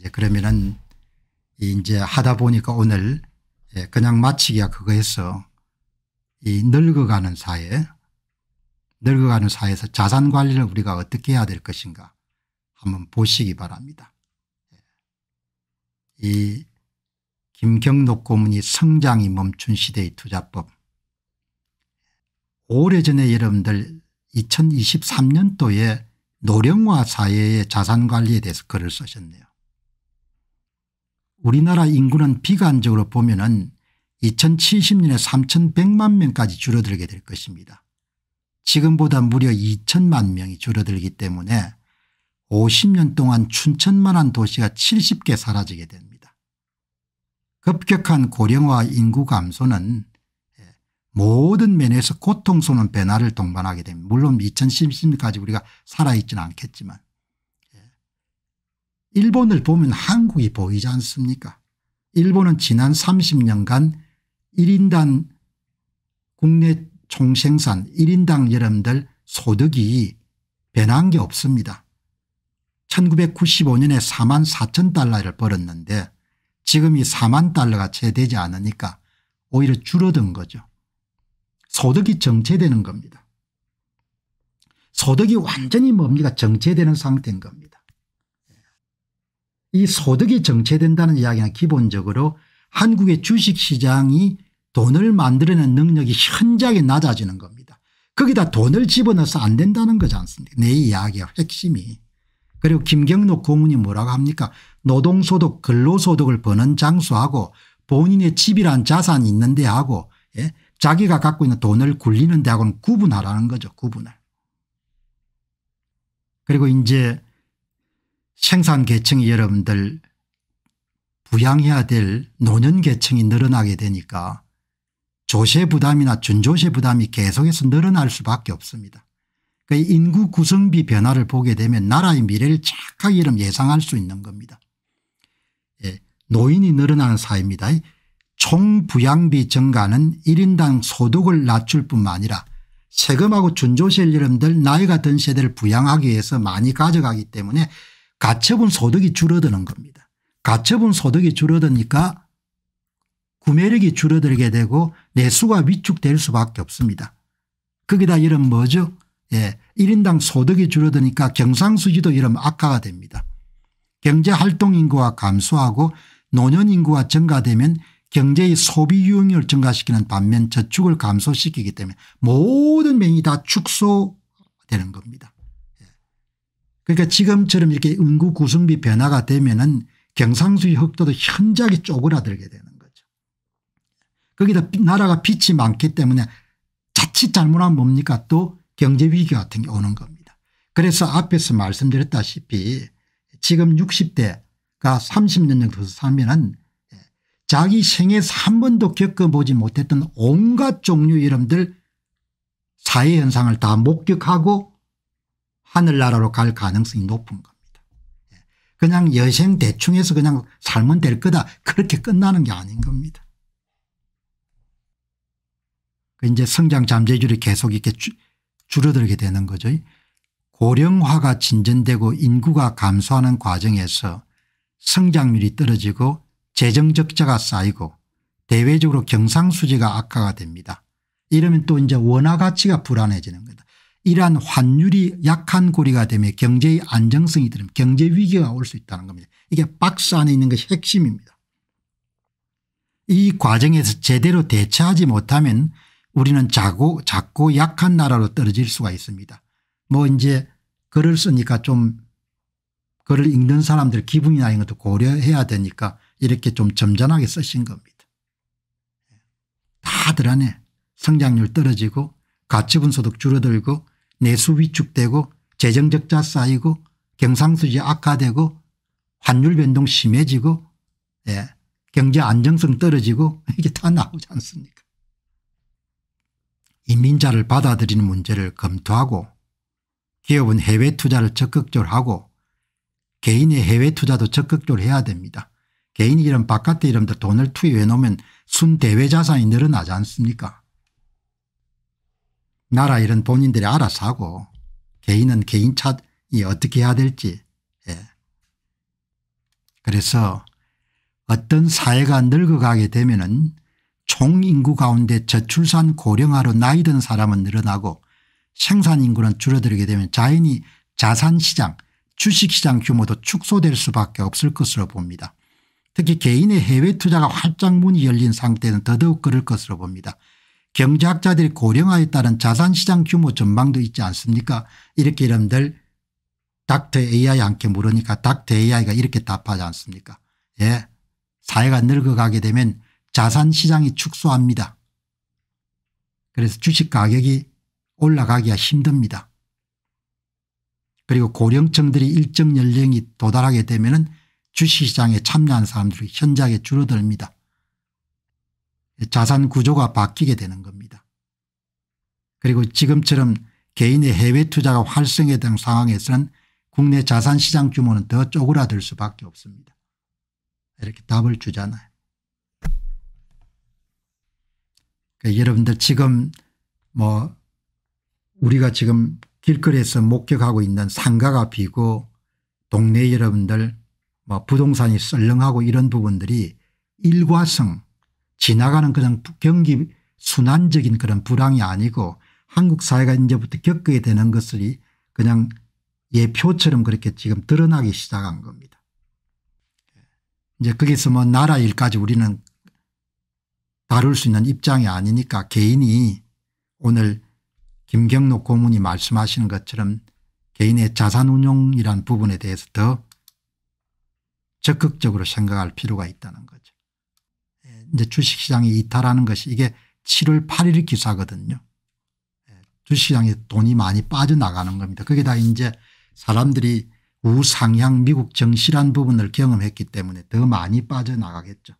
이제 그러면은 이제 하다 보니까 오늘 예, 그냥 마치기가 그거였서이 늙어가는 사회 늙어가는 사회에서 자산 관리를 우리가 어떻게 해야 될 것인가 한번 보시기 바랍니다. 예. 이 김경록 고문이 성장이 멈춘 시대의 투자법 오래전에 여러분들 2023년도에 노령화 사회의 자산관리에 대해서 글을 쓰셨네요. 우리나라 인구는 비관적으로 보면 은 2070년에 3100만 명까지 줄어들게 될 것입니다. 지금보다 무려 2천만 명이 줄어들기 때문에 50년 동안 춘천만한 도시가 70개 사라지게 됩니다. 급격한 고령화 인구 감소는 예, 모든 면에서 고통스러운 변화를 동반하게 됩니다. 물론 2070년까지 우리가 살아있지는 않겠지만 일본을 보면 한국이 보이지 않습니까 일본은 지난 30년간 1인당 국내 총생산 1인당 여러분들 소득이 변한 게 없습니다. 1995년에 4만 4천 달러를 벌었는데 지금이 4만 달러가 채 되지 않으니까 오히려 줄어든 거죠. 소득이 정체되는 겁니다. 소득이 완전히 뭡니까 정체되는 상태인 겁니다. 이 소득이 정체된다는 이야기는 기본적으로 한국의 주식시장이 돈을 만들어내는 능력이 현저하게 낮아지는 겁니다. 거기다 돈을 집어넣어서 안 된다는 거지 않습니까 내 이야기의 핵심이. 그리고 김경록 고문이 뭐라고 합니까 노동소득 근로소득을 버는 장수하고 본인의 집이란 자산이 있는데 하고 예? 자기가 갖고 있는 돈을 굴리는 데하고는 구분하라는 거죠 구분을. 그리고 이제 생산계층 여러분들 부양해야 될 노년계층이 늘어나게 되니까 조세 부담이나 준조세 부담이 계속해서 늘어날 수밖에 없습니다. 그러 인구 구성비 변화를 보게 되면 나라의 미래를 착하게 이름 예상할 수 있는 겁니다. 예, 노인이 늘어나는 사회입니다. 총 부양비 증가는 1인당 소득을 낮출 뿐만 아니라 세금하고 준조세 여러분들 나이가 든 세대를 부양하기 위해서 많이 가져가기 때문에 가처분 소득이 줄어드는 겁니다. 가처분 소득이 줄어드니까 구매력이 줄어들게 되고 내수가 위축될 수밖에 없습니다. 거기다 이런 뭐죠 예, 1인당 소득이 줄어드니까 경상수지도 이런 악화가 됩니다. 경제활동인구가 감소하고 노년인구가 증가되면 경제의 소비 유형률 증가시키는 반면 저축을 감소시키기 때문에 모든 면이 다 축소되는 겁니다. 그러니까 지금처럼 이렇게 인구 구성비 변화가 되면은 경상수지 흑도도 현저하게 쪼그라들게 되는 거죠. 거기다 나라가 빛이 많기 때문에 자칫 잘못하면 뭡니까 또 경제 위기 같은 게 오는 겁니다. 그래서 앞에서 말씀드렸다시피 지금 60대가 30년 정도 살면은 자기 생애에서 한 번도 겪어보지 못했던 온갖 종류 이름들 사회현상을 다 목격하고 하늘나라로 갈 가능성이 높은 겁니다. 예. 그냥 여생 대충해서 그냥 살면 될 거다 그렇게 끝나는 게 아닌 겁니다. 그 이제 성장 잠재율이 계속 이렇게 줄, 줄어들게 되는 거죠. 고령화가 진전되고 인구가 감소하는 과정에서 성장률이 떨어지고 재정적자가 쌓이고 대외적으로 경상수지가 악화가 됩니다. 이러면 또 이제 원화 가치가 불안해지는 거다. 이러한 환율이 약한 고리가 되며 경제의 안정성이 들면 경제 위기가 올 수 있다는 겁니다. 이게 박스 안에 있는 것이 핵심입니다. 이 과정에서 제대로 대처하지 못하면 우리는 자고 작고 약한 나라로 떨어질 수가 있습니다. 뭐 이제 글을 쓰니까 좀 글을 읽는 사람들 기분이나 이 것도 고려해야 되니까 이렇게 좀 점잖하게 쓰신 겁니다. 다들 안에 성장률 떨어지고 가치분 소득 줄어들고 내수 위축되고 재정적자 쌓이고 경상수지 악화되고 환율 변동 심해지고 예. 경제 안정성 떨어지고 이게 다 나오지 않습니까 이민자를 받아들이는 문제를 검토하고 기업은 해외 투자를 적극적으로 하고 개인의 해외 투자도 적극적으로 해야 됩니다. 개인 이름 바깥에 이름들 돈을 투여해 놓으면 순대외 자산이 늘어나지 않습니까 나라 일은 본인들이 알아서 하고 개인은 개인 차이 어떻게 해야 될지 예. 그래서 어떤 사회가 늙어가게 되면 은 총인구 가운데 저출산 고령화로 나이 든 사람은 늘어나고 생산인구는 줄어들게 되면 자연히 자산시장 주식시장 규모도 축소될 수밖에 없을 것으로 봅니다. 특히 개인의 해외 투자가 활짝 문이 열린 상태는 더더욱 그럴 것으로 봅니다. 경제학자들이 고령화에 따른 자산시장 규모 전망도 있지 않습니까 이렇게 여러분들 닥터 AI 함께 물으니까 닥터 AI가 이렇게 답하지 않습니까 예 사회가 늙어가게 되면 자산시장이 축소합니다. 그래서 주식 가격이 올라가기가 힘듭니다. 그리고 고령층들이 일정 연령이 도달하게 되면 주식시장에 참여한 사람들이 현저하게 줄어듭니다. 자산 구조가 바뀌게 되는 겁니다. 그리고 지금처럼 개인의 해외 투자가 활성화된 상황에서는 국내 자산 시장 규모는 더 쪼그라들 수밖에 없습니다. 이렇게 답을 주잖아요. 그러니까 여러분들 지금 뭐 우리가 지금 길거리에서 목격하고 있는 상가가 비고 동네 여러분들 뭐 부동산이 썰렁하고 이런 부분들이 일과성 지나가는 그냥 경기 순환적인 그런 불황이 아니고 한국 사회가 이제부터 겪게 되는 것을 그냥 예표처럼 그렇게 지금 드러나기 시작한 겁니다. 이제 거기서 뭐 나라 일까지 우리는 다룰 수 있는 입장이 아니니까 개인이 오늘 김경록 고문이 말씀하시는 것처럼 개인의 자산운용이란 부분에 대해서 더 적극적으로 생각할 필요가 있다는 거죠. 이제 주식시장이 이탈하는 것이 이게 7월 8일 기사거든요. 예, 주식시장에 돈이 많이 빠져나가는 겁니다. 그게 다 이제 사람들이 우상향 미국 정시란 부분을 경험했기 때문에 더 많이 빠져나가겠죠.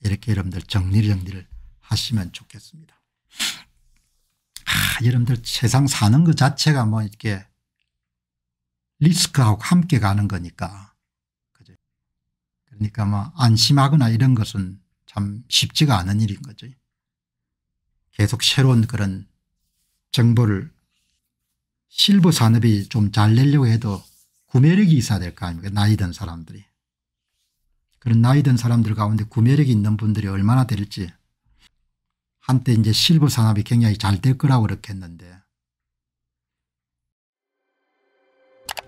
이렇게 여러분들 정리 정리를 하시면 좋겠습니다. 아, 여러분들 세상 사는 것 자체가 뭐 이렇게 리스크하고 함께 가는 거니까 그러니까 뭐 안심하거나 이런 것은 참 쉽지가 않은 일인 거죠. 계속 새로운 그런 정보를 실버 산업이 좀 잘 내려고 해도 구매력이 있어야 될 거 아닙니까 나이 든 사람들이. 그런 나이 든 사람들 가운데 구매력이 있는 분들이 얼마나 될지 한때 이제 실버 산업이 굉장히 잘 될 거라고 그렇게 했는데